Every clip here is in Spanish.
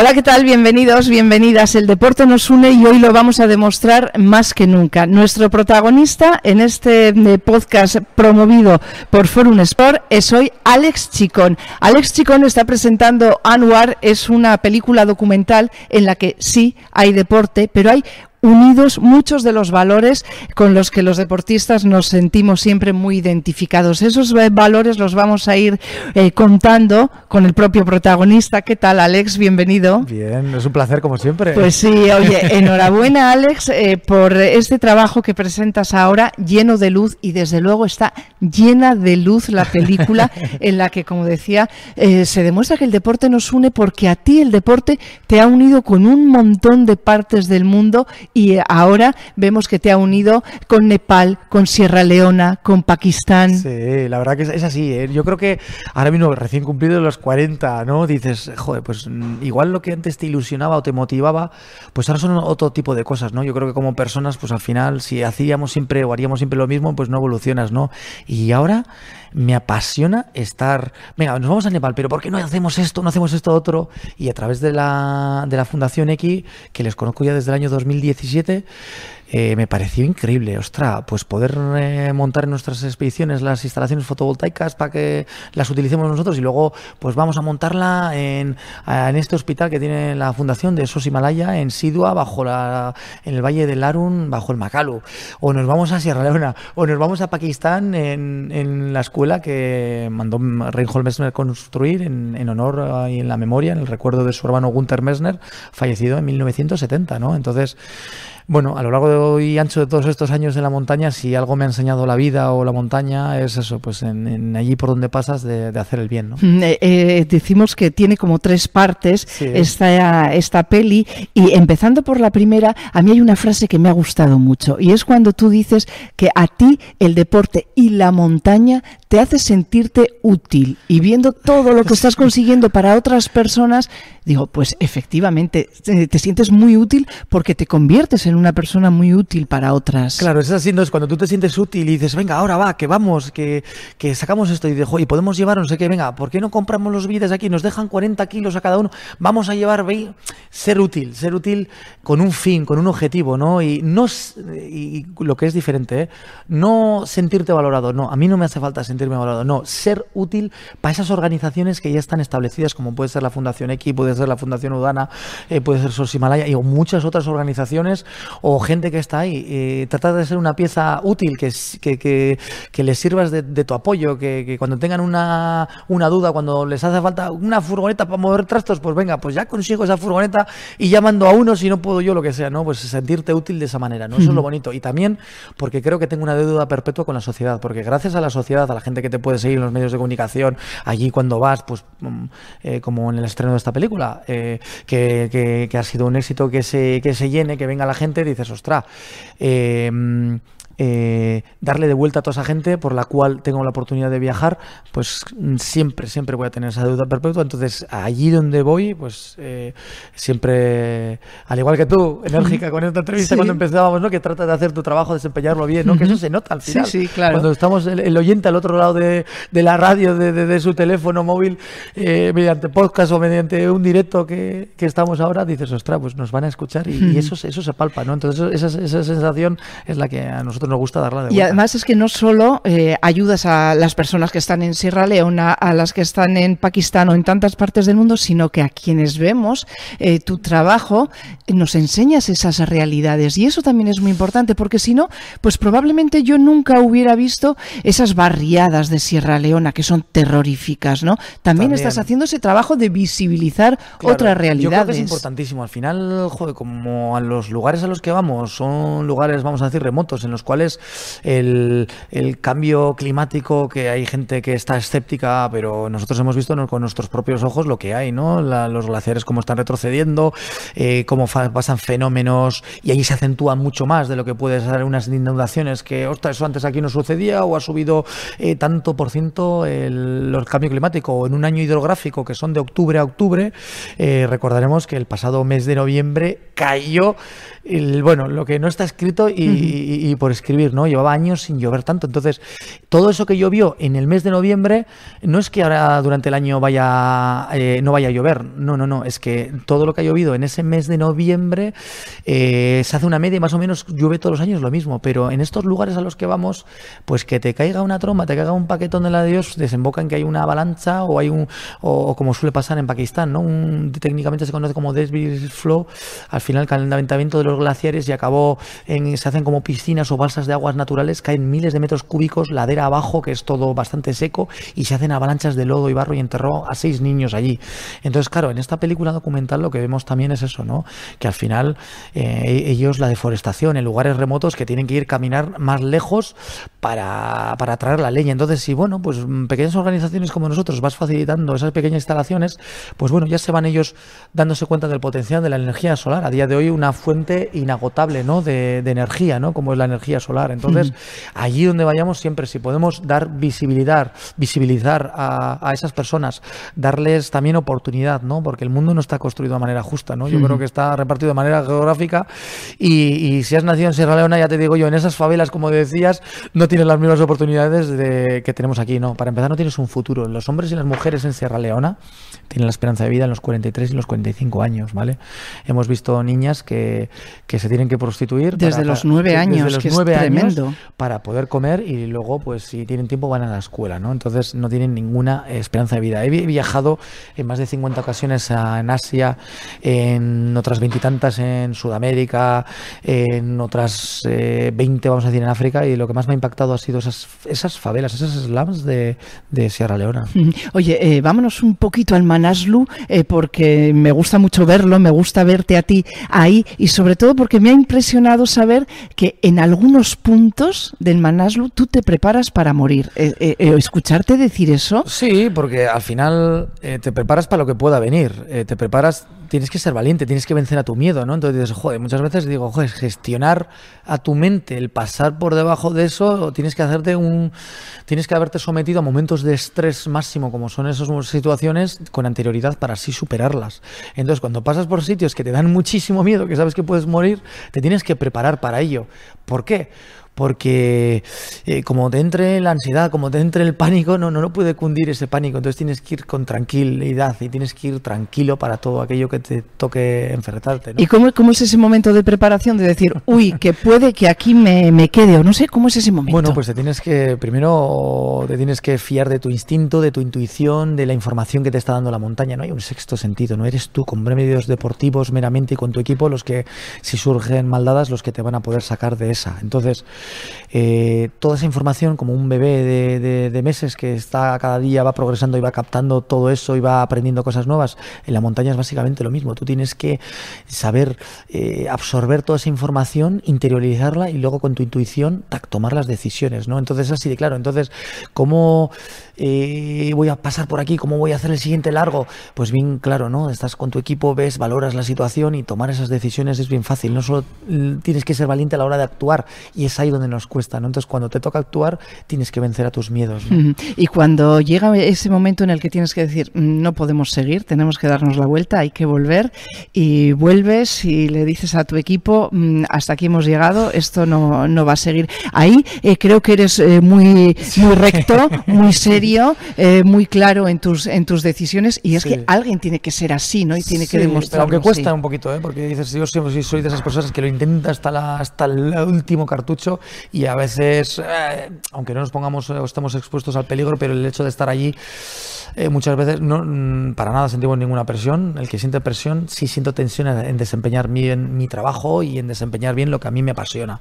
Hola, ¿qué tal? Bienvenidos, bienvenidas. El deporte nos une y hoy lo vamos a demostrar más que nunca. Nuestro protagonista en este eh, podcast promovido por Forum Sport es hoy Alex Chicón. Alex Chicón está presentando Anwar, es una película documental en la que sí hay deporte, pero hay unidos muchos de los valores con los que los deportistas nos sentimos siempre muy identificados. Esos valores los vamos a ir eh, contando con el propio protagonista. ¿Qué tal, Alex? Bienvenido. Bien, es un placer como siempre. Pues sí, oye, enhorabuena, Alex, eh, por este trabajo que presentas ahora, lleno de luz y desde luego está llena de luz la película en la que, como decía, eh, se demuestra que el deporte nos une porque a ti el deporte te ha unido con un montón de partes del mundo y ahora vemos que te ha unido con Nepal, con Sierra Leona, con Pakistán. Sí, la verdad que es, así. ¿eh? Yo creo que ahora mismo, recién cumplido los 40, ¿no? Dices, joder, pues mm, igual lo que antes te ilusionaba o te motivaba, pues ahora son otro tipo de cosas, ¿no? Yo creo que como personas, pues al final, si hacíamos siempre o haríamos siempre lo mismo, pues no evolucionas, ¿no? Y ahora me apasiona estar, venga, nos vamos a Nepal, pero ¿por qué no hacemos esto, no hacemos esto otro? Y a través de la, de la Fundación X, que les conozco ya desde el año 2017, eh, me pareció increíble. Ostra, pues poder eh, montar en nuestras expediciones las instalaciones fotovoltaicas para que las utilicemos nosotros y luego pues vamos a montarla en, en este hospital que tiene la fundación de Sos Himalaya, en Sidua, bajo la, en el valle del Arun, bajo el Macalu. O nos vamos a Sierra Leona, o nos vamos a Pakistán en, la escuela que mandó Reinhold Messner construir en, en honor y en la memoria, en el recuerdo de su hermano Gunther Messner, fallecido en 1970, ¿no? Entonces, bueno, a lo largo de hoy ancho de todos estos años en la montaña, si algo me ha enseñado la vida o la montaña, es eso, pues en, allí por donde pasas de, hacer el bien. ¿no? Mm, eh, eh, decimos que tiene como tres partes esta, peli y empezando por la primera, a mí hay una frase que me ha gustado mucho y es cuando tú dices que a ti el deporte y la montaña te hace sentirte útil y viendo todo lo que estás consiguiendo para otras personas, digo, pues efectivamente, te, sientes muy útil porque te conviertes en una persona muy útil para otras. Claro, es así, entonces cuando tú te sientes útil y dices, venga, ahora va, que vamos, que, sacamos esto y, y podemos llevar, no sé qué, venga, ¿por qué no compramos los billetes aquí? Nos dejan 40 kilos a cada uno, vamos a llevar, ve, ser útil, ser útil con un fin, con un objetivo, ¿no? Y, no, y lo que es diferente, ¿eh? no sentirte valorado, no, a mí no me hace falta sentirme valorado, no, ser útil para esas organizaciones que ya están establecidas, como puede ser la Fundación X, puede ser la Fundación Udana, eh, puede ser Sos Himalaya, y muchas otras organizaciones o gente que está ahí. Eh, trata de ser una pieza útil, que, que, les sirvas de, de tu apoyo, que, cuando tengan una, una duda, cuando les hace falta una furgoneta para mover trastos, pues venga, pues ya consigo esa furgoneta y ya mando a uno si no puedo yo, lo que sea, ¿no? Pues sentirte útil de esa manera, ¿no? Eso es lo bonito. Y también porque creo que tengo una deuda perpetua con la sociedad, porque gracias a la sociedad, a la gente que te puede seguir en los medios de comunicación, allí cuando vas, pues mm, eh, como en el estreno de esta película, eh, que, que, ha sido un éxito que se, que se llene, que venga la gente dices, ostras, eh, eh, darle de vuelta a toda esa gente por la cual tengo la oportunidad de viajar, pues mm, siempre, siempre voy a tener esa deuda perpetua. Entonces, allí donde voy, pues eh, siempre, al igual que tú, enérgica con esta entrevista cuando empezábamos, ¿no? Que trata de hacer tu trabajo, desempeñarlo bien, ¿no? Que eso se nota al final. Sí, claro. Cuando estamos el, oyente al otro lado de, la radio, de, su teléfono móvil, eh, mediante podcast o mediante un directo que, estamos ahora, dices, ostras, pues nos van a escuchar y, eso, eso se palpa, ¿no? Entonces, esa sensación es la que a nosotros nos gusta darla de vuelta. Y además es que no solo eh, ayudas a las personas que están en Sierra Leona, a las que están en Pakistán o en tantas partes del mundo, sino que a quienes vemos eh, tu trabajo eh, nos enseñas esas realidades. Y eso también es muy importante, porque si no, pues probablemente yo nunca hubiera visto esas barriadas de Sierra Leona que son terroríficas, ¿no? También, estás haciendo ese trabajo de visibilizar otras realidades. Yo creo que es importantísimo. Al final, como a los lugares a los que vamos son lugares, vamos a decir, remotos, en los cuales el, cambio climático, que hay gente que está escéptica, pero nosotros hemos visto con nuestros propios ojos lo que hay, ¿no? los glaciares cómo están retrocediendo, eh, cómo pasan fenómenos y ahí se acentúa mucho más de lo que puede ser unas inundaciones que, ostras, eso antes aquí no sucedía o ha subido eh, tanto por ciento el, cambio climático en un año hidrográfico que son de octubre a octubre, eh, recordaremos que el pasado mes de noviembre cayó bueno, lo que no está escrito y, por escribir, ¿no? Llevaba años sin llover tanto. Entonces, todo eso que llovió en el mes de noviembre, no es que ahora durante el año vaya eh, no vaya a llover. No, no, no. Es que todo lo que ha llovido en ese mes de noviembre eh, se hace una media y más o menos llueve todos los años lo mismo. Pero en estos lugares a los que vamos, pues que te caiga una tromba, te caiga un paquetón de la Dios, desemboca en que hay una avalancha o hay un. o, como suele pasar en Pakistán, ¿no? técnicamente se conoce como desvir flow. Al final, el calentamiento de los glaciares y acabó en, se hacen como piscinas o balsas de aguas naturales, caen miles de metros cúbicos, ladera abajo, que es todo bastante seco, y se hacen avalanchas de lodo y barro y enterró a seis niños allí. Entonces, claro, en esta película documental lo que vemos también es eso, ¿no? Que al final eh, ellos, la deforestación en lugares remotos que tienen que ir caminar más lejos para, para traer la leña. Entonces, si bueno, pues mm, pequeñas organizaciones como nosotros vas facilitando esas pequeñas instalaciones, pues bueno, ya se van ellos dándose cuenta del potencial de la energía solar. A día de hoy, una fuente inagotable ¿no? de, energía, ¿no? como es la energía solar. Entonces, allí donde vayamos, siempre, si podemos dar visibilidad, visibilizar a, esas personas, darles también oportunidad, ¿no? porque el mundo no está construido de manera justa. ¿no? Yo creo que está repartido de manera geográfica y, si has nacido en Sierra Leona, ya te digo yo, en esas favelas, como decías, no tienes las mismas oportunidades que tenemos aquí. No, para empezar, no tienes un futuro. Los hombres y las mujeres en Sierra Leona tienen la esperanza de vida en los 43 y los 45 años, ¿vale? Hemos visto niñas que, que se tienen que prostituir. Desde los nueve años, que es tremendo. para poder comer y luego, pues si tienen tiempo, van a la escuela, ¿no? Entonces no tienen ninguna esperanza de vida. He viajado en más de 50 ocasiones en Asia, en otras veintitantas en Sudamérica, en otras eh, veinte, vamos a decir, en África, y lo que más me ha impactado ha sido esas, esas favelas, esas slums de, Sierra Leona. Oye, eh, vámonos un poquito al Manaslu, eh, porque me gusta mucho verlo, me gusta verte a ti ahí y sobre todo porque me ha impresionado saber que en algunos puntos del Manaslu tú te preparas para morir. Eh, eh, eh, ¿Escucharte decir eso? Sí, porque al final te preparas para lo que pueda venir. te preparas tienes que ser valiente, tienes que vencer a tu miedo, ¿no? Entonces, joder, muchas veces digo, joder, gestionar a tu mente, el pasar por debajo de eso, tienes que hacerte un. Tienes que haberte sometido a momentos de estrés máximo, como son esas situaciones, con anterioridad para así superarlas. Entonces, cuando pasas por sitios que te dan muchísimo miedo, que sabes que puedes morir, te tienes que preparar para ello. ¿Por qué? porque eh, como te entre la ansiedad, como te entre el pánico, no, no, no puede cundir ese pánico, entonces tienes que ir con tranquilidad y tienes que ir tranquilo para todo aquello que te toque enfrentarte. ¿Y cómo, cómo, es ese momento de preparación de decir, uy, que puede que aquí me, quede o no sé cómo es ese momento? Bueno, pues te tienes que, primero te tienes que fiar de tu instinto, de tu intuición, de la información que te está dando la montaña, no hay un sexto sentido, no eres tú con medios deportivos meramente y con tu equipo los que si surgen maldadas los que te van a poder sacar de esa. Entonces, eh, toda esa información, como un bebé de, meses que está cada día, va progresando y va captando todo eso y va aprendiendo cosas nuevas, en la montaña es básicamente lo mismo. Tú tienes que saber eh, absorber toda esa información, interiorizarla y luego con tu intuición tomar las decisiones, ¿no? Entonces, así de claro. Entonces, ¿cómo eh, voy a pasar por aquí? ¿Cómo voy a hacer el siguiente largo? Pues bien claro, ¿no? Estás con tu equipo, ves, valoras la situación y tomar esas decisiones es bien fácil. No solo mm, tienes que ser valiente a la hora de actuar y es ahí donde donde nos cuesta, ¿no? Entonces, cuando te toca actuar, tienes que vencer a tus miedos. Y cuando llega ese momento en el que tienes que decir, mm, no podemos seguir, tenemos que darnos la vuelta, hay que volver, y vuelves y le dices a tu equipo, mm, hasta aquí hemos llegado, esto no, va a seguir. Ahí eh, creo que eres eh, muy, muy recto, muy serio, eh, muy claro en tus, en tus decisiones, y es que alguien tiene que ser así, ¿no? Y tiene que demostrar. Aunque cuesta un poquito, porque dices, yo siempre soy de esas personas que lo intenta hasta, hasta el último cartucho y a veces, eh, aunque no nos pongamos eh, o estemos expuestos al peligro, pero el hecho de estar allí eh, muchas veces no, mm, para nada sentimos ninguna presión. El que siente presión, sí siento tensión en, desempeñar bien mi trabajo y en desempeñar bien lo que a mí me apasiona,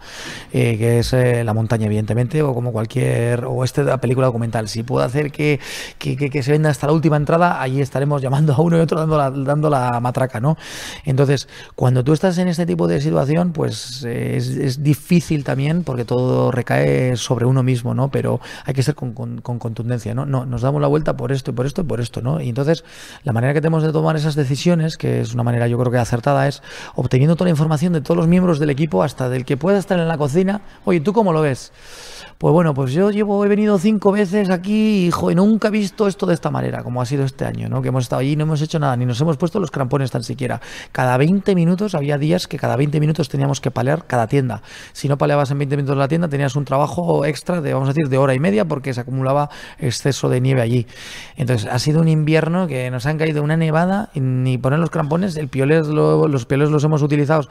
que es la montaña, evidentemente, o como cualquier, o esta película documental. Si puedo hacer que, se venda hasta la última entrada, allí estaremos llamando a uno y otro dando la, dando la matraca, ¿no? Entonces, cuando tú estás en este tipo de situación, pues es difícil también porque todo recae sobre uno mismo, ¿no? Pero hay que ser con, con, contundencia, ¿no? ¿no? Nos damos la vuelta por esto y por esto y por esto, ¿no? Y entonces la manera que tenemos de tomar esas decisiones, que es una manera yo creo que acertada, es obteniendo toda la información de todos los miembros del equipo, hasta del que pueda estar en la cocina. Oye, ¿tú cómo lo ves? pues bueno, pues yo llevo, he venido cinco veces aquí y nunca he visto esto de esta manera, como ha sido este año, ¿no? Que hemos estado allí y no hemos hecho nada, ni nos hemos puesto los crampones tan siquiera. Cada 20 minutos, había días que cada 20 minutos teníamos que palear cada tienda. Si no paleabas en 20 minutos la tienda, tenías un trabajo extra de, vamos a decir, de hora y media porque se acumulaba exceso de nieve allí. Entonces, ha sido un invierno que nos han caído una nevada y ni poner los crampones, el los pioles los hemos utilizado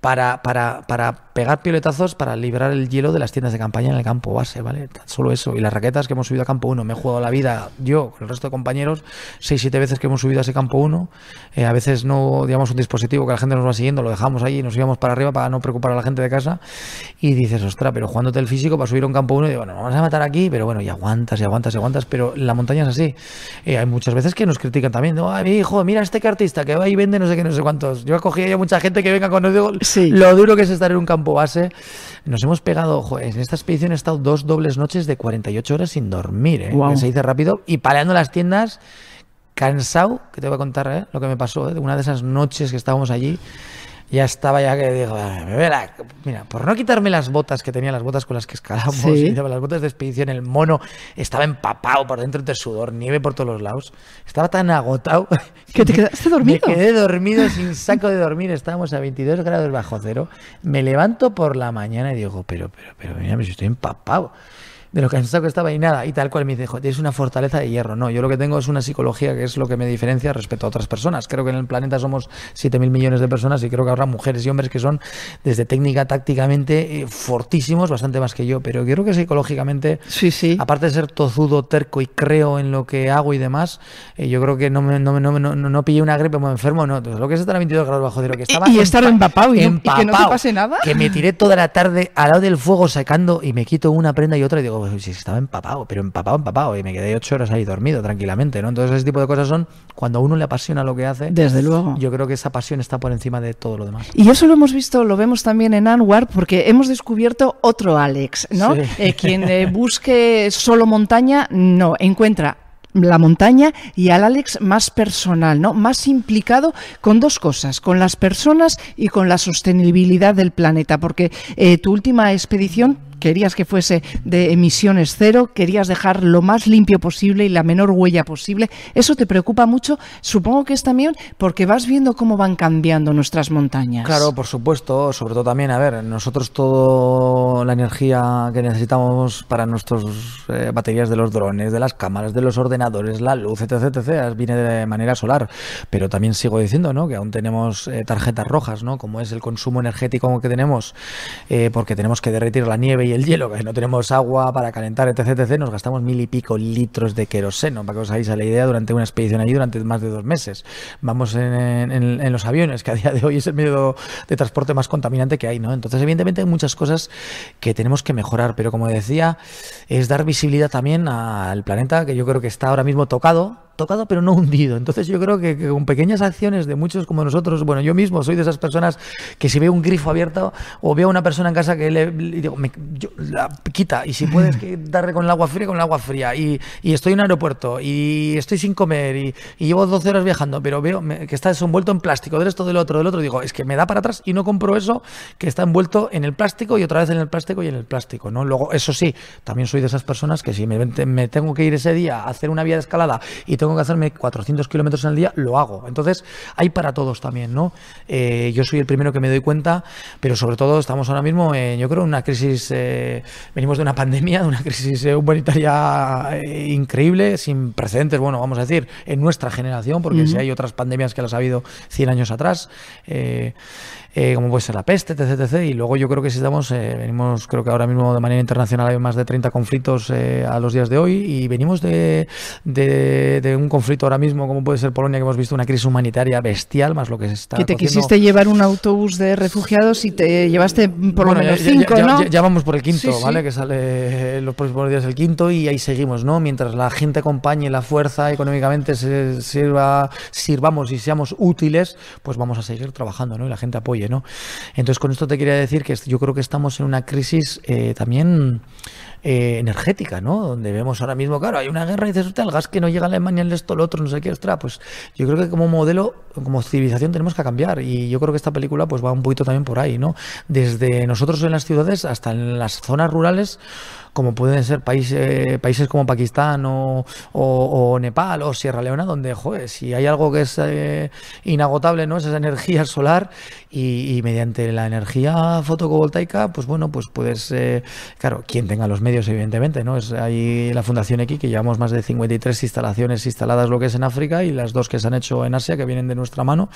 para, para, para pegar pioletazos para librar el hielo de las tiendas de campaña en el campo base, ¿vale? solo eso. Y las raquetas que hemos subido a campo 1, me he jugado la vida yo con el resto de compañeros, 6-7 veces que hemos subido a ese campo 1. Eh, a veces no, digamos, un dispositivo que la gente nos va siguiendo, lo dejamos ahí y nos íbamos para arriba para no preocupar a la gente de casa. Y dices, ¡ostra! pero jugándote el físico para subir a un campo 1 y digo, bueno, nos vamos a matar aquí, pero bueno, y aguantas, y aguantas, y aguantas. Pero la montaña es así. Eh, hay muchas veces que nos critican también, no, ay, mi hijo, mira este artista que va y vende no sé qué, no sé cuántos. Yo he cogido ya mucha gente que venga con nosotros. lo duro que es estar en un campo base. Nos hemos pegado, en esta expedición dos dobles noches de 48 horas sin dormir, ¿eh? se dice rápido, y paleando las tiendas, cansado, que te voy a contar ¿eh? lo que me pasó, ¿eh? de una de esas noches que estábamos allí ya estaba ya que digo, ah, mira, por no quitarme las botas que tenía, las botas con las que escalamos, las botas de expedición, el mono estaba empapado por dentro de sudor, nieve por todos los lados. Estaba tan agotado que te quedaste dormido. Me quedé dormido sin saco de dormir, estábamos a 22 grados bajo cero. Me levanto por la mañana y digo, pero, pero, pero, mira, si pues estoy empapado de lo que estaba y nada, y tal cual me dijo, es una fortaleza de hierro. No, yo lo que tengo es una psicología que es lo que me diferencia respecto a otras personas. Creo que en el planeta somos mil millones de personas y creo que habrá mujeres y hombres que son desde técnica, tácticamente, eh, fortísimos, bastante más que yo, pero creo que psicológicamente, sí, sí. aparte de ser tozudo, terco y creo en lo que hago y demás, eh, yo creo que no, me, no, pillé una gripe, me enfermo, no. lo que es estar a 22 grados bajo cero, que estaba... Y, estar empapado y, empapado, que no pase nada. Que me tiré toda la tarde al lado del fuego sacando y me quito una prenda y otra y digo, si estaba empapado, pero empapado, empapado, y me quedé ocho horas ahí dormido tranquilamente, ¿no? Entonces ese tipo de cosas son cuando a uno le apasiona lo que hace. Desde luego. Yo creo que esa pasión está por encima de todo lo demás. Y eso lo hemos visto, lo vemos también en Anwar, porque hemos descubierto otro Alex, ¿no? Eh, quien eh, busque solo montaña, no, encuentra la montaña y al Alex más personal, ¿no? Más implicado con dos cosas, con las personas y con la sostenibilidad del planeta, porque eh, tu última expedición querías que fuese de emisiones cero, querías dejar lo más limpio posible y la menor huella posible. Eso te preocupa mucho, supongo que es también porque vas viendo cómo van cambiando nuestras montañas. Claro, por supuesto, sobre todo también, a ver, nosotros toda la energía que necesitamos para nuestras eh, baterías de los drones, de las cámaras, de los ordenadores, la luz, etc., viene de manera solar. Pero también sigo diciendo, ¿no? Que aún tenemos eh, tarjetas rojas, ¿no? Como es el consumo energético que tenemos, eh, porque tenemos que derretir la nieve y el hielo, que no tenemos agua para calentar, etc, nos gastamos mil y pico litros de queroseno, para que os hagáis a la idea, durante una expedición allí durante más de dos meses. Vamos en, los aviones, que a día de hoy es el medio de transporte más contaminante que hay, ¿no? Entonces, evidentemente, hay muchas cosas que tenemos que mejorar, pero como decía, es dar visibilidad también al planeta, que yo creo que está ahora mismo tocado, tocado pero no hundido. Entonces yo creo que, con pequeñas acciones de muchos como nosotros, bueno, yo mismo soy de esas personas que si veo un grifo abierto o veo a una persona en casa que le, digo, me, la quita y si puedes darle con el agua fría, con el agua fría y, estoy en un aeropuerto y estoy sin comer y, llevo 12 horas viajando, pero veo que está envuelto en plástico, del esto, del otro, del otro, digo, es que me da para atrás y no compro eso que está envuelto en el plástico y otra vez en el plástico y en el plástico, ¿no? Luego, eso sí, también soy de esas personas que si me, me tengo que ir ese día a hacer una vía de escalada y tengo que hacerme 400 kilómetros al día, lo hago. Entonces, hay para todos también, ¿no? Eh, yo soy el primero que me doy cuenta, pero sobre todo estamos ahora mismo, yo creo, en una crisis, eh, venimos de una pandemia, de una crisis humanitaria eh, increíble, sin precedentes, bueno, vamos a decir, en nuestra generación, porque si hay otras pandemias que las ha habido 100 años atrás, como puede ser la peste, etc, etc. Y luego yo creo que si estamos, venimos, creo que ahora mismo de manera internacional hay más de 30 conflictos a los días de hoy y venimos de, de, de un conflicto ahora mismo como puede ser Polonia, que hemos visto una crisis humanitaria bestial, más lo que se está. Que te quisiste llevar un autobús de refugiados y te llevaste por lo menos cinco, ¿no? Ya, vamos por el quinto, ¿vale? Que sale los próximos días el quinto y ahí seguimos, ¿no? Mientras la gente acompañe la fuerza económicamente, se sirva, sirvamos y seamos útiles, pues vamos a seguir trabajando, ¿no? Y la gente apoye, ¿no? Entonces, con esto te quería decir que yo creo que estamos en una crisis eh, también eh, energética, ¿no? Donde vemos ahora mismo, claro, hay una guerra y dices, el gas que no llega a Alemania, el esto, el otro, no sé qué, ostras, pues yo creo que como modelo, como civilización tenemos que cambiar y yo creo que esta película pues va un poquito también por ahí, ¿no? Desde nosotros en las ciudades hasta en las zonas rurales, como pueden ser países, eh, países como Pakistán o, Nepal o Sierra Leona, donde, joder, si hay algo que es eh, inagotable, ¿no? Es esa energía solar y, mediante la energía fotovoltaica, pues bueno, pues puedes, claro, quien tenga los medios evidentemente, ¿no? Es, hay la Fundación X que llevamos más de 53 instalaciones instaladas lo que es en África y las dos que se han hecho en Asia que vienen de nuestra mano.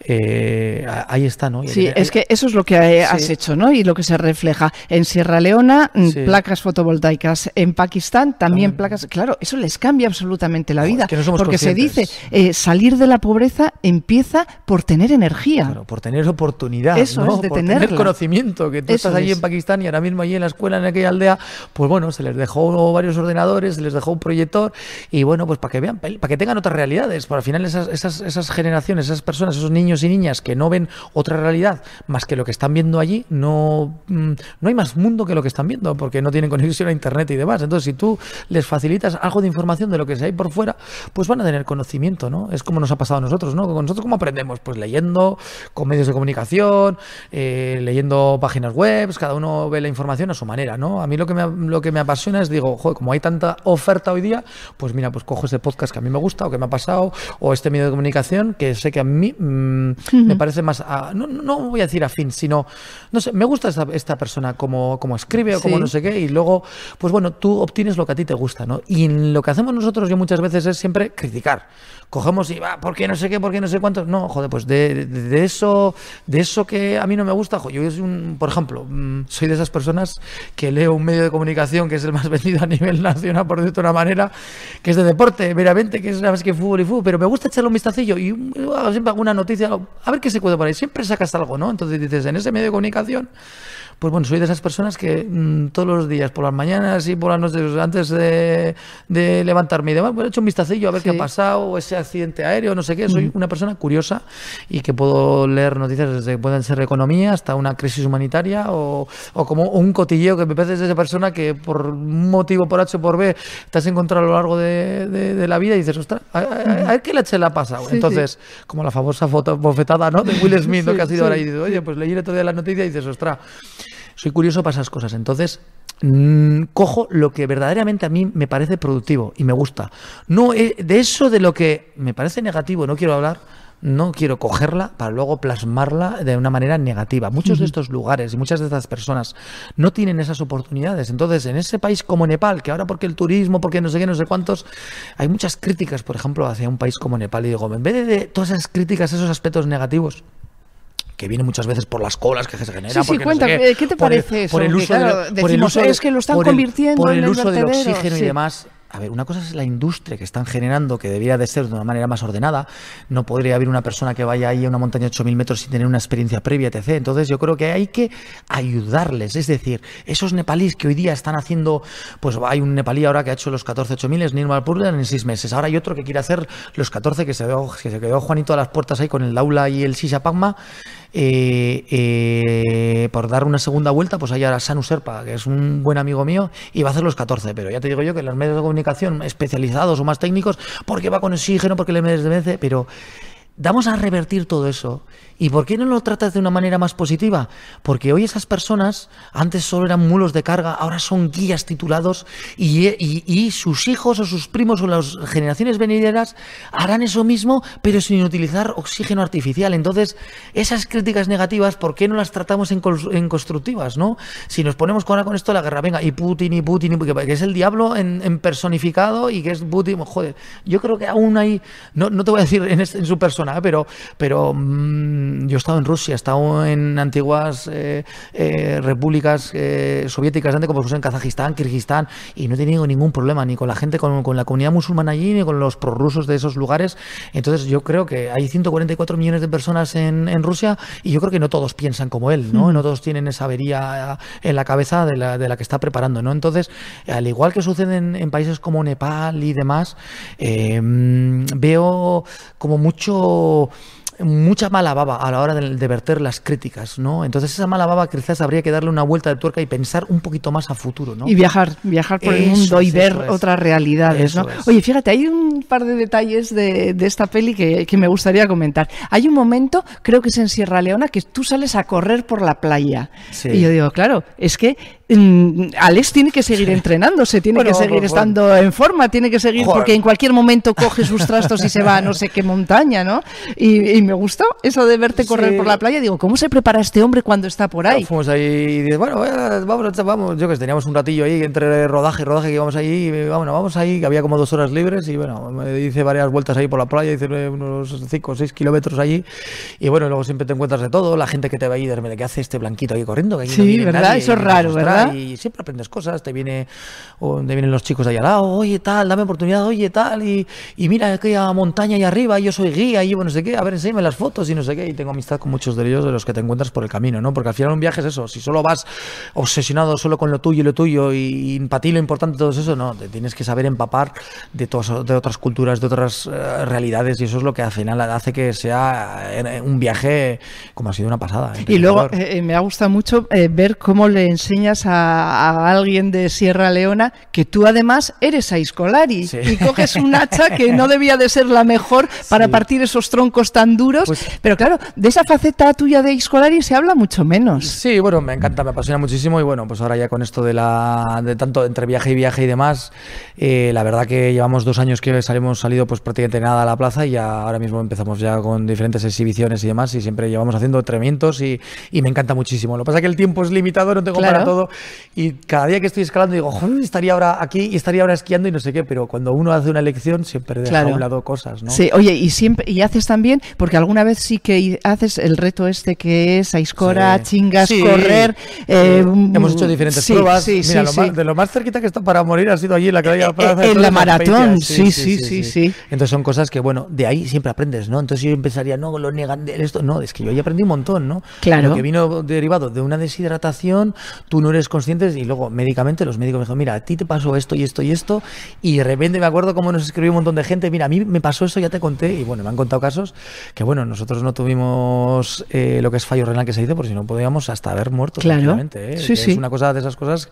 Eh, ahí está, ¿no? sí, es que eso es lo que has hecho, ¿no? Y lo que se refleja en Sierra Leona, mm, placas fotovoltaicas, en Pakistán también placas, claro, eso les cambia absolutamente la vida, porque se dice eh, salir de la pobreza empieza por tener energía, claro, por tener oportunidad, eso ¿no? de por tener conocimiento, que tú estás allí en Pakistán y ahora mismo allí en la escuela en aquella aldea pues bueno, se les dejó varios ordenadores, se les dejó un proyector y bueno, pues para que vean, para que tengan otras realidades, para pues al final esas, generaciones, esas personas, esos niños y niñas que no ven otra realidad más que lo que están viendo allí, no, mm, no hay más mundo que lo que están viendo porque no tienen conexión a internet y demás. Entonces, si tú les facilitas algo de información de lo que se hay por fuera, pues van a tener conocimiento, ¿no? Es como nos ha pasado a nosotros, ¿no? Nosotros cómo aprendemos, pues leyendo, con medios de comunicación, eh, leyendo páginas web, cada uno ve la información a su manera, ¿no? A mí lo que me ha lo que me apasiona es, digo, joder, como hay tanta oferta hoy día, pues mira, pues cojo ese podcast que a mí me gusta o que me ha pasado, o este medio de comunicación que sé que a mí mm, me parece más, a, no, no, voy a decir afín, sino, no sé, me gusta esta, persona como, como escribe o como no sé qué, y luego, pues bueno, tú obtienes lo que a ti te gusta, ¿no? Y lo que hacemos nosotros yo muchas veces es siempre criticar. Cogemos y va, porque ¿por qué no sé qué? ¿Por qué no sé cuánto? No, joder, pues de, de, eso, de eso que a mí no me gusta, joder, yo soy un, por ejemplo, mm, soy de esas personas que leo un medio de comunicación comunicación, que es el más vendido a nivel nacional, por decirlo de una manera, que es de deporte, meramente, que es nada más que fútbol y fútbol, pero me gusta echarle un vistacillo y uh, siempre alguna noticia, a ver qué se puede por ahí, siempre sacas algo, ¿no? Entonces dices, en ese medio de comunicación, pues bueno, soy de esas personas que mm, todos los días, por las mañanas y por las noches, antes de, levantarme y demás, pues he hecho un vistacillo a ver qué ha pasado, ese accidente aéreo, no sé qué. Soy mm. una persona curiosa y que puedo leer noticias desde que pueden ser economía hasta una crisis humanitaria o, o como un cotilleo que me parece de esa persona que por un motivo, por H o por B, te has encontrado a lo largo de, la vida y dices, ostras, a, ver qué le ha pasado. Entonces, como la famosa foto, bofetada ¿no? de Will Smith, ¿no? que ha sido ahora y dices, oye, pues leí el otro día la noticia y dices, ostras, soy curioso para esas cosas. Entonces, mm, cojo lo que verdaderamente a mí me parece productivo y me gusta. No, eh, de eso de lo que me parece negativo no quiero hablar, no quiero cogerla para luego plasmarla de una manera negativa. Muchos de estos lugares y muchas de estas personas no tienen esas oportunidades. Entonces, en ese país como Nepal, que ahora porque el turismo, porque no sé qué, no sé cuántos, hay muchas críticas, por ejemplo, hacia un país como Nepal. Y digo, en vez de todas esas críticas, esos aspectos negativos, que viene muchas veces por las colas que se generan. Sí, sí, cuéntame, eh, qué, te parece eso? Por el uso, de que lo están del oxígeno y demás. A ver, una cosa es la industria que están generando, que debería de ser de una manera más ordenada. No podría haber una persona que vaya ahí a una montaña de 8.000 metros sin tener una experiencia previa, etc. Entonces yo creo que hay que ayudarles. Es decir, esos nepalíes que hoy día están haciendo, pues hay un nepalí ahora que ha hecho los 14.000 es Nirmal Purden, en seis meses. Ahora hay otro que quiere hacer los 14 que se, quedó, se quedó Juanito a las puertas ahí con el Daula y el Sisapagma. Pagma. Eh, eh, por dar una segunda vuelta, pues hay ahora Sanus Serpa, que es un buen amigo mío, y va a hacer los 14. Pero ya te digo yo que los medios de comunicación especializados o más técnicos, porque va con oxígeno, porque le de merece, pero vamos a revertir todo eso ¿Y por qué no lo tratas de una manera más positiva? Porque hoy esas personas antes solo eran mulos de carga, ahora son guías titulados y, sus hijos o sus primos o las generaciones venideras harán eso mismo, pero sin utilizar oxígeno artificial. Entonces, esas críticas negativas, ¿por qué no las tratamos en, constructivas? ¿no? Si nos ponemos con esto la guerra, venga, y Putin, y Putin, y, que es el diablo en, personificado y que es Putin, joder, yo creo que aún hay, no, no te voy a decir en, su persona, ¿eh? pero... pero mm, yo he estado en Rusia, he estado en antiguas eh, eh, repúblicas eh, soviéticas, antes como en Kazajistán, Kirguistán, y no he tenido ningún problema ni con la gente, con, la comunidad musulmana allí, ni con los prorrusos de esos lugares. Entonces yo creo que hay 144 millones de personas en, Rusia y yo creo que no todos piensan como él, ¿no? Mm. No todos tienen esa avería en la cabeza de la, que está preparando, ¿no? Entonces, al igual que sucede en países como Nepal y demás, veo como mucho mucha mala baba a la hora de, verter las críticas, ¿no? Entonces esa mala baba quizás habría que darle una vuelta de tuerca y pensar un poquito más a futuro, ¿no? Y viajar, viajar por el mundo y ver otras realidades, ¿no? Oye, fíjate, hay un par de detalles de, esta peli que, me gustaría comentar. Hay un momento, creo que es en Sierra Leona, que tú sales a correr por la playa. Y yo digo, claro, es que Alex tiene que seguir entrenándose, tiene que seguir estando en forma, tiene que seguir porque en cualquier momento coge sus trastos y se va a no sé qué montaña, ¿no? Y, me gustó eso de verte correr por la playa. Digo, ¿cómo se prepara este hombre cuando está por ahí? fuimos ahí y bueno, eh, vamos, vamos, yo que teníamos un ratillo ahí entre rodaje y rodaje que íbamos ahí, y, bueno, vamos ahí, había como dos horas libres y bueno, me hice varias vueltas ahí por la playa, hice unos 5 o 6 kilómetros allí y bueno, luego siempre te encuentras de todo, la gente que te va ahí, de ¿qué hace este blanquito ahí corriendo? Que sí, ¿verdad? eso es raro, ¿verdad? y siempre aprendes cosas, te viene donde vienen los chicos de allá al lado, oye tal, dame oportunidad, oye tal, y, mira aquella montaña ahí arriba, yo soy guía, y llevo no sé qué, a ver, enséñame las fotos y no sé qué, y tengo amistad con muchos de ellos de los que te encuentras por el camino, ¿no? Porque al final un viaje es eso, si solo vas obsesionado solo con lo tuyo y lo tuyo, y, y lo importante todo eso, no, te tienes que saber empapar de, todas, de otras culturas, de otras eh, realidades, y eso es lo que al final hace que sea eh, eh, un viaje como ha sido una pasada. Y luego me ha gustado mucho ver cómo le enseñas a, alguien de Sierra Leona, que tú además eres a Iscolari y coges un hacha que no debía de ser la mejor para partir esos troncos tan duros. Pues pero claro, de esa faceta tuya de Iscolari se habla mucho menos. Sí, bueno, me encanta, me apasiona muchísimo y bueno, pues ahora ya con esto de la de tanto entre viaje y viaje y demás, eh, la verdad que llevamos dos años que salimos salido pues prácticamente nada a la plaza y ahora mismo empezamos ya con diferentes exhibiciones y demás y siempre llevamos haciendo tremientos y, me encanta muchísimo. Lo que pasa que el tiempo es limitado, no tengo para todo y cada día que estoy escalando digo, estaría ahora aquí y estaría ahora esquiando y no sé qué, pero cuando uno hace una elección siempre deja un lado cosas, ¿no? Sí, oye, y siempre y haces también, porque alguna vez sí que haces el reto este que es aiscora, chingas, correr. Eh, Hemos mm, hecho diferentes pruebas. lo más, de lo más cerquita que está para morir ha sido allí en la calle para eh, eh, en la maratón, sí sí sí, sí, Entonces son cosas que, bueno, de ahí siempre aprendes, ¿no? Entonces yo empezaría, no, lo negan de esto. No, es que yo ahí aprendí un montón, ¿no? Claro. Lo que vino derivado de una deshidratación, tú no eres conscientes y luego médicamente los médicos me dijeron, mira, a ti te pasó esto y esto y esto y de repente me acuerdo cómo nos escribió un montón de gente, mira, a mí me pasó eso, ya te conté y bueno, me han contado casos que bueno, nosotros no tuvimos eh, lo que es fallo renal que se dice, porque si no podíamos hasta haber muerto. Claro. ¿eh? Es una cosa de esas cosas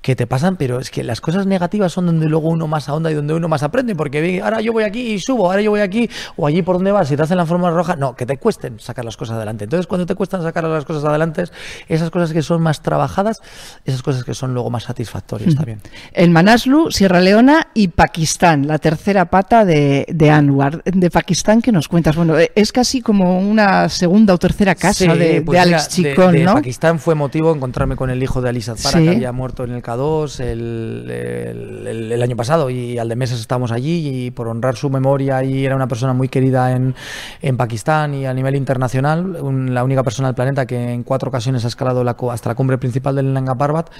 que te pasan, pero es que las cosas negativas son donde luego uno más ahonda y donde uno más aprende, porque ahora yo voy aquí y subo, ahora yo voy aquí o allí por donde vas, y te hacen la forma roja, no, que te cuesten sacar las cosas adelante. Entonces, cuando te cuestan sacar las cosas adelante, esas cosas que son más trabajadas esas cosas que son luego más satisfactorias hmm. también. En Manaslu, Sierra Leona y Pakistán, la tercera pata de, de Anwar. De Pakistán, ¿qué nos cuentas? Bueno, eh, es casi como una segunda o tercera casa de, de, pues Alex Chicón, de, Pakistán fue motivo encontrarme con el hijo de Alisa Zara, que había muerto en el K2 el, el, año pasado y al de meses estamos allí y por honrar su memoria y era una persona muy querida en, en Pakistán y a nivel internacional, la única persona del planeta que en cuatro ocasiones ha escalado hasta la cumbre principal del Nanga Parbat.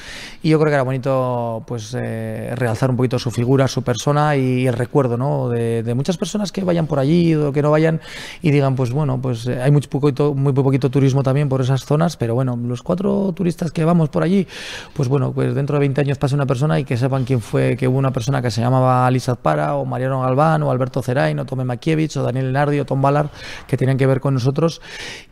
Y yo creo que era bonito pues eh, realzar un poquito su figura, su persona y el recuerdo de, muchas personas que vayan por allí o que no vayan y digan, pues bueno, pues eh, hay muy poquito, muy poquito turismo también por esas zonas, pero bueno, los cuatro turistas que vamos por allí, pues bueno, pues dentro de 20 años pase una persona y que sepan quién fue, que hubo una persona que se llamaba Alisa Para o Mariano Galván o Alberto Cerain o Tome Makiewicz o Daniel Nardi o Tom Balar que tienen que ver con nosotros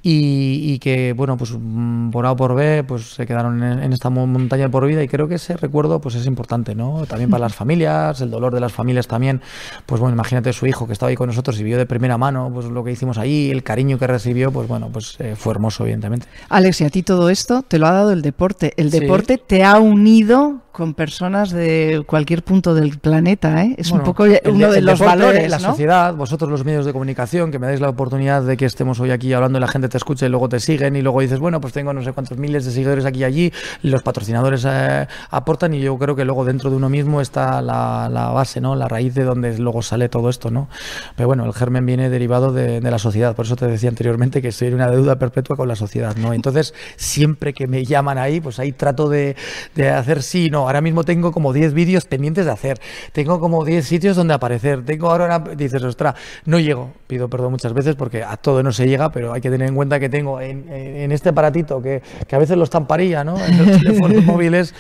y, que, bueno, pues mm, por A o por B, pues se quedaron en esta montaña por vida y creo que ese recuerdo pues es importante, ¿no? También para las mm. familias, el dolor de las familias también. Pues bueno, imagínate su hijo que estaba ahí con nosotros y vio de primera mano pues lo que hicimos ahí, el cariño que recibió, pues bueno, pues eh, fue hermoso evidentemente. Alex, y a ti todo esto te lo ha dado el deporte. El deporte te ha unido con personas de cualquier punto del planeta. ¿eh? Es un poco uno de los valores, valores. La sociedad, vosotros los medios de comunicación, que me dais la oportunidad de que estemos hoy aquí hablando y la gente te escuche y luego te siguen y luego dices, bueno, pues tengo no sé cuántos miles de seguidores aquí y allí, los patrocinadores eh, aportan y yo creo que luego dentro de uno mismo está la, base, ¿no? la raíz de donde luego sale todo esto. ¿no? Pero bueno, el germen viene derivado de, la sociedad, por eso te decía anteriormente que soy una deuda perpetua con la sociedad. ¿no? Entonces, siempre que me llaman ahí, pues ahí trato de, de hacer sí no ahora mismo tengo como 10 vídeos pendientes de hacer, tengo como 10 sitios donde aparecer, tengo ahora, una... dices, ostras, no llego, pido perdón muchas veces porque a todo no se llega, pero hay que tener en cuenta que tengo en, este aparatito que, a veces lo estamparía ¿no? En los teléfonos móviles.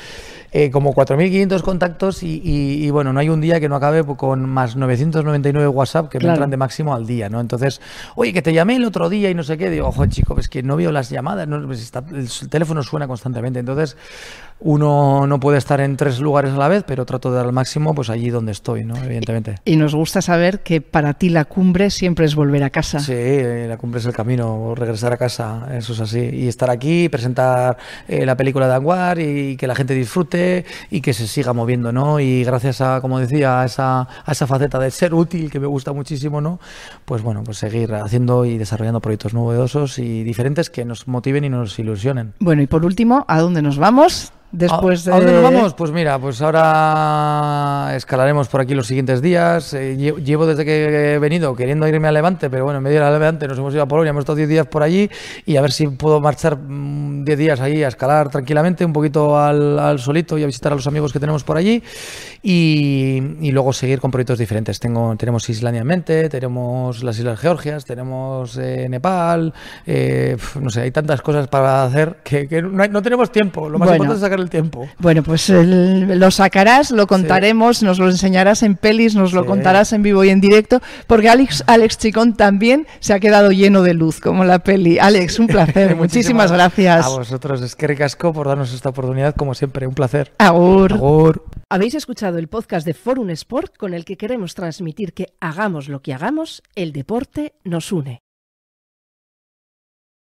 Eh, como 4.500 contactos y, bueno, no hay un día que no acabe pues, con más 999 WhatsApp que me entran de máximo al día, ¿no? Entonces, oye, que te llamé el otro día y no sé qué, digo, ojo, chico, es pues que no veo las llamadas, pues el teléfono suena constantemente, entonces uno no puede estar en tres lugares a la vez, pero trato de dar al máximo pues allí donde estoy, ¿no? Evidentemente. Y, nos gusta saber que para ti la cumbre siempre es volver a casa. Sí, eh, la cumbre es el camino, regresar a casa, eso es así, y estar aquí, presentar eh, la película de Anguar y que la gente disfrute y que se siga moviendo, ¿no? Y gracias a, como decía, a esa, a esa faceta de ser útil que me gusta muchísimo, ¿no? Pues bueno, pues seguir haciendo y desarrollando proyectos novedosos y diferentes que nos motiven y nos ilusionen. Bueno, y por último, ¿a dónde nos vamos? Después ¿A, dónde nos vamos? Pues mira, pues ahora escalaremos por aquí los siguientes días. Eh, llevo desde que he venido queriendo irme a Levante, pero bueno, en medio de Levante nos hemos ido a Polonia, hemos estado 10 días por allí y a ver si puedo marchar 10 mm, días ahí a escalar tranquilamente, un poquito al, solito y a visitar a los amigos que tenemos por allí y, luego seguir con proyectos diferentes. Tengo, tenemos Islandia en mente, tenemos las Islas Georgias, tenemos eh, Nepal, eh, no sé, hay tantas cosas para hacer que, no, tenemos tiempo. Lo más importante es sacar el tiempo. Bueno, pues lo sacarás, lo contaremos, nos lo enseñarás en pelis, nos lo contarás en vivo y en directo, porque Alex, Alex Chicón también se ha quedado lleno de luz, como la peli. Alex, un placer, muchísimas gracias. A vosotros, es que por darnos esta oportunidad, como siempre, un placer. Agur. Agur. Habéis escuchado el podcast de Forum Sport con el que queremos transmitir que hagamos lo que hagamos, el deporte nos une.